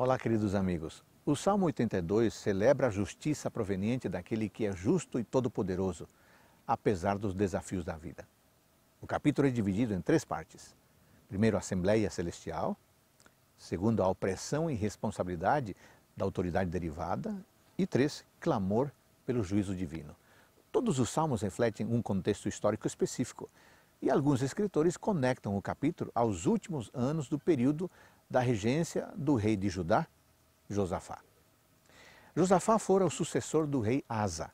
Olá, queridos amigos. O Salmo 82 celebra a justiça proveniente daquele que é justo e todo-poderoso, apesar dos desafios da vida. O capítulo é dividido em três partes. Primeiro, a Assembleia Celestial. Segundo, a opressão e responsabilidade da autoridade derivada. E três, clamor pelo juízo divino. Todos os salmos refletem um contexto histórico específico. E alguns escritores conectam o capítulo aos últimos anos do período da regência do rei de Judá, Josafá. Josafá fora o sucessor do rei Asa.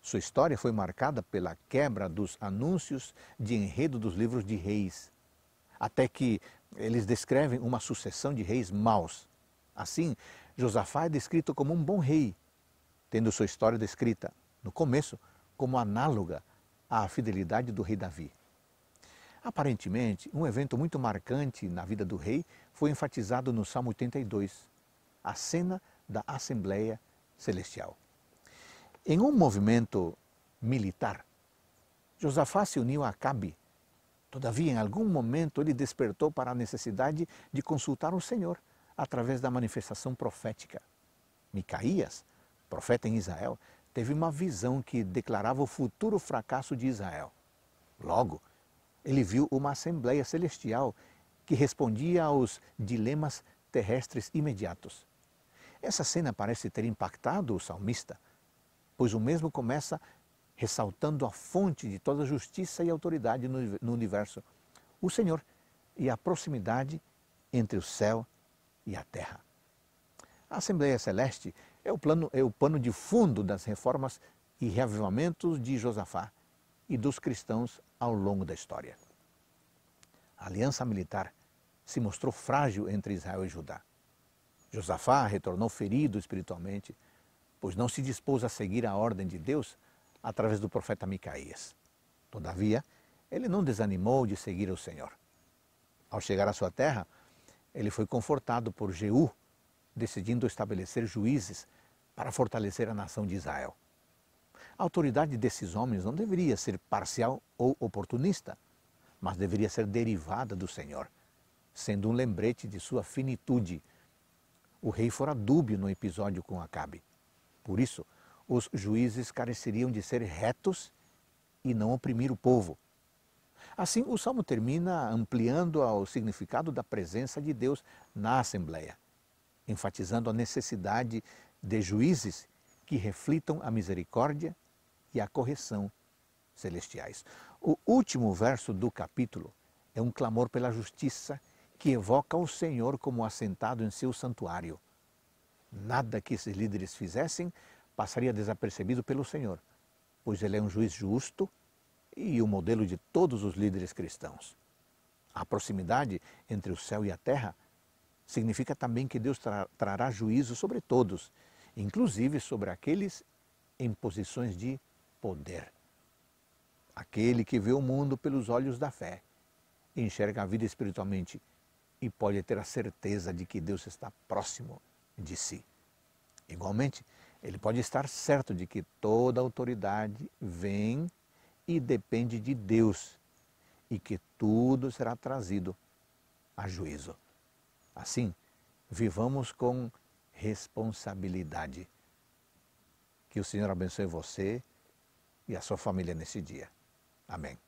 Sua história foi marcada pela quebra dos anúncios de enredo dos livros de reis, até que eles descrevem uma sucessão de reis maus. Assim, Josafá é descrito como um bom rei, tendo sua história descrita, no começo, como análoga à fidelidade do rei Davi. Aparentemente, um evento muito marcante na vida do rei foi enfatizado no Salmo 82, a cena da Assembleia Celestial. Em um movimento militar, Josafá se uniu a Acabe. Todavia, em algum momento, ele despertou para a necessidade de consultar o Senhor através da manifestação profética. Micaías, profeta em Israel, teve uma visão que declarava o futuro fracasso de Israel. Logo, ele viu uma assembleia celestial que respondia aos dilemas terrestres imediatos. Essa cena parece ter impactado o salmista, pois o mesmo começa ressaltando a fonte de toda justiça e autoridade no universo, o Senhor, e a proximidade entre o céu e a terra. A Assembleia Celeste é o, plano, é o pano de fundo das reformas e reavivamentos de Josafá, e dos cristãos ao longo da história. A aliança militar se mostrou frágil entre Israel e Judá. Josafá retornou ferido espiritualmente, pois não se dispôs a seguir a ordem de Deus através do profeta Micaías. Todavia, ele não desanimou de seguir o Senhor. Ao chegar à sua terra, ele foi confortado por Jeú, decidindo estabelecer juízes para fortalecer a nação de Israel. A autoridade desses homens não deveria ser parcial ou oportunista, mas deveria ser derivada do Senhor, sendo um lembrete de sua finitude. O rei fora dúbio no episódio com Acabe. Por isso, os juízes careceriam de ser retos e não oprimir o povo. Assim, o salmo termina ampliando ao significado da presença de Deus na Assembleia, enfatizando a necessidade de juízes que reflitam a misericórdia e a correção celestiais. O último verso do capítulo é um clamor pela justiça que evoca o Senhor como assentado em seu santuário. Nada que esses líderes fizessem passaria desapercebido pelo Senhor, pois ele é um juiz justo e o modelo de todos os líderes cristãos. A proximidade entre o céu e a terra significa também que Deus trará juízo sobre todos, inclusive sobre aqueles em posições de poder. Aquele que vê o mundo pelos olhos da fé, enxerga a vida espiritualmente e pode ter a certeza de que Deus está próximo de si. Igualmente, ele pode estar certo de que toda autoridade vem e depende de Deus e que tudo será trazido a juízo. Assim, vivamos com responsabilidade. Que o Senhor abençoe você e a sua família nesse dia. Amém.